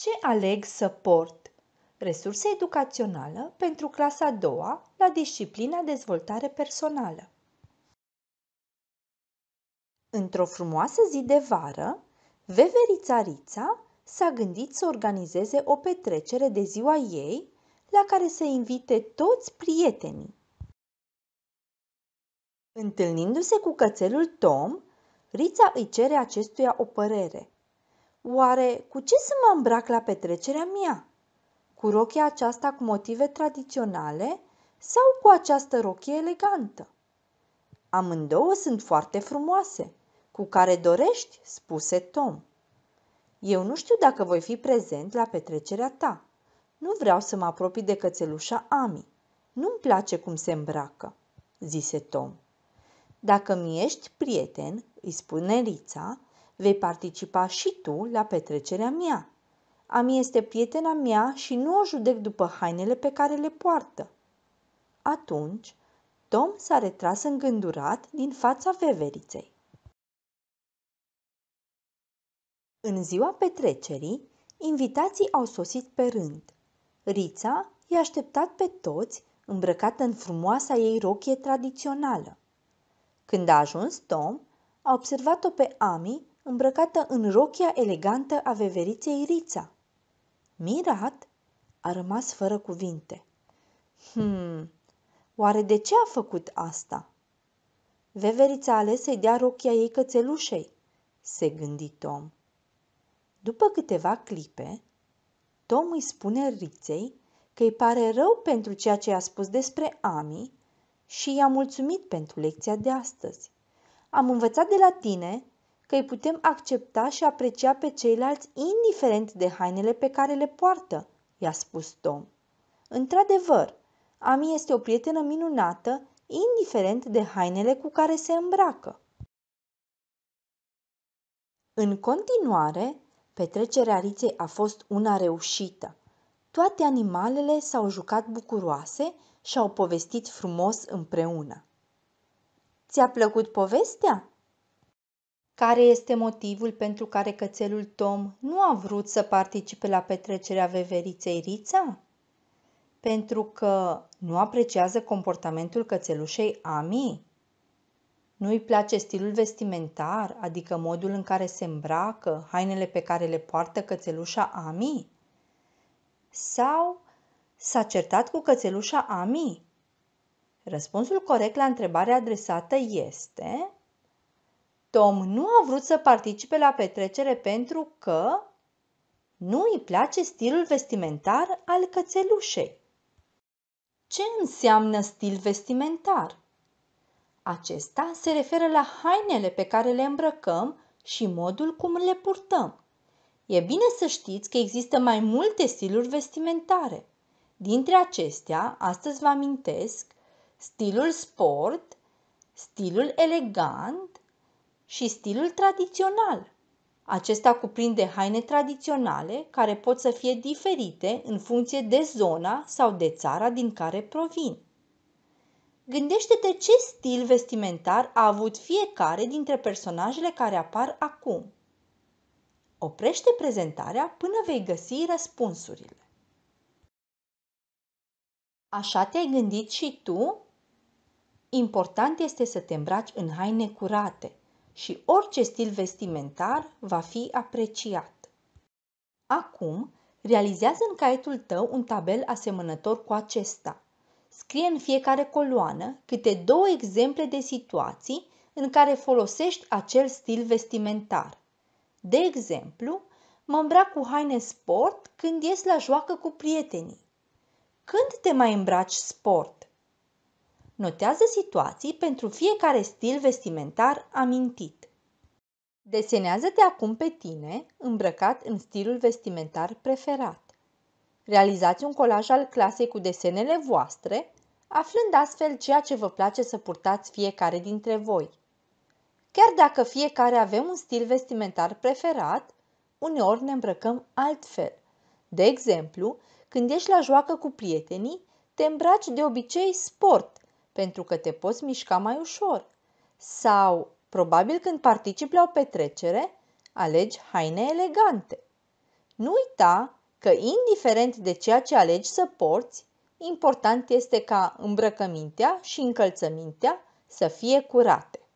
Ce aleg să port? Resursă educațională pentru clasa a doua la disciplina dezvoltare personală. Într-o frumoasă zi de vară, Veverița Rița s-a gândit să organizeze o petrecere de ziua ei la care să invite toți prietenii. Întâlnindu-se cu cățelul Tom, Rița îi cere acestuia o părere – Oare cu ce să mă îmbrac la petrecerea mea? Cu rochia aceasta cu motive tradiționale sau cu această rochie elegantă? Amândouă sunt foarte frumoase. Cu care dorești, spuse Tom. Eu nu știu dacă voi fi prezent la petrecerea ta. Nu vreau să mă apropii de cățelușa Ami. Nu-mi place cum se îmbracă, zise Tom. Dacă mi ești prieten, îi spune Rița, vei participa și tu la petrecerea mea. Ami este prietena mea și nu o judec după hainele pe care le poartă. Atunci, Tom s-a retras îngândurat din fața veveriței. În ziua petrecerii, invitații au sosit pe rând. Rița i-a așteptat pe toți, îmbrăcată în frumoasa ei rochie tradițională. Când a ajuns Tom, a observat-o pe Ami îmbrăcată în rochia elegantă a veveriței Rița. Mirat a rămas fără cuvinte. Hmm, oare de ce a făcut asta? Veverița a ales să-i dea rochia ei cățelușei, se gândi Tom. După câteva clipe, Tom îi spune Riței că îi pare rău pentru ceea ce a spus despre Ami și i-a mulțumit pentru lecția de astăzi. Am învățat de la tine că îi putem accepta și aprecia pe ceilalți indiferent de hainele pe care le poartă, i-a spus Tom. Într-adevăr, Ami este o prietenă minunată, indiferent de hainele cu care se îmbracă. În continuare, petrecerea Riței a fost una reușită. Toate animalele s-au jucat bucuroase și au povestit frumos împreună. Ți-a plăcut povestea? Care este motivul pentru care cățelul Tom nu a vrut să participe la petrecerea veveriței Rița? Pentru că nu apreciază comportamentul cățelușei Ami? Nu i place stilul vestimentar, adică modul în care se îmbracă, hainele pe care le poartă cățelușa Ami? Sau s-a certat cu cățelușa Ami? Răspunsul corect la întrebarea adresată este Tom nu a vrut să participe la petrecere pentru că nu îi place stilul vestimentar al cățelușei. Ce înseamnă stil vestimentar? Acesta se referă la hainele pe care le îmbrăcăm și modul cum le purtăm. E bine să știți că există mai multe stiluri vestimentare. Dintre acestea, astăzi vă amintesc stilul sport, stilul elegant și stilul tradițional. Acesta cuprinde haine tradiționale care pot să fie diferite în funcție de zona sau de țara din care provin. Gândește-te ce stil vestimentar a avut fiecare dintre personajele care apar acum. Oprește prezentarea până vei găsi răspunsurile. Așa te-ai gândit și tu? Important este să te îmbraci în haine curate, și orice stil vestimentar va fi apreciat. Acum, realizează în caietul tău un tabel asemănător cu acesta. Scrie în fiecare coloană câte două exemple de situații în care folosești acel stil vestimentar. De exemplu, mă îmbrac cu haine sport când ies la joacă cu prietenii. Când te mai îmbraci sport? Notează situații pentru fiecare stil vestimentar amintit. Desenează-te acum pe tine îmbrăcat în stilul vestimentar preferat. Realizați un colaj al clasei cu desenele voastre, aflând astfel ceea ce vă place să purtați fiecare dintre voi. Chiar dacă fiecare avem un stil vestimentar preferat, uneori ne îmbrăcăm altfel. De exemplu, când ești la joacă cu prietenii, te îmbraci de obicei sport, pentru că te poți mișca mai ușor. Sau, probabil când participi la o petrecere, alegi haine elegante. Nu uita că indiferent de ceea ce alegi să porți, important este ca îmbrăcămintea și încălțămintea să fie curate.